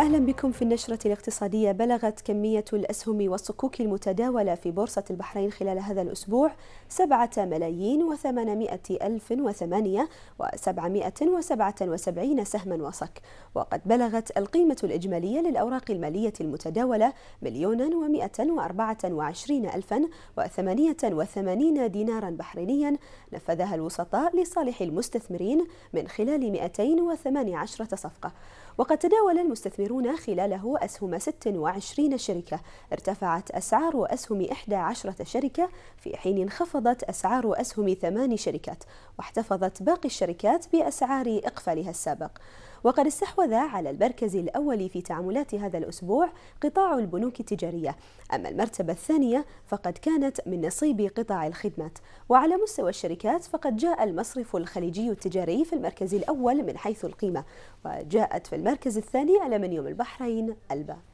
أهلا بكم في النشرة الاقتصادية بلغت كمية الأسهم والصكوك المتداولة في بورصة البحرين خلال هذا الأسبوع سبعة ملايين وثمانمائة ألف وثمانية وسبعمائة وسبعة وسبعين سهما وصك وقد بلغت القيمة الإجمالية للأوراق المالية المتداولة مليونا ومائة وأربعة وعشرين ألفا وثمانية وثمانين دينارا بحرينيا نفذها الوسطاء لصالح المستثمرين من خلال 218 صفقة وقد تداول المستثمرون المستثمرون خلاله أسهم 26 شركة ارتفعت أسعار أسهم 11 شركة في حين انخفضت أسعار أسهم ثمان شركات واحتفظت باقي الشركات بأسعار إقفالها السابق وقد استحوذ على المركز الأول في تعاملات هذا الأسبوع قطاع البنوك التجارية أما المرتبة الثانية فقد كانت من نصيب قطاع الخدمات وعلى مستوى الشركات فقد جاء المصرف الخليجي التجاري في المركز الأول من حيث القيمة وجاءت في المركز الثاني ألمنيوم البحرين ألبا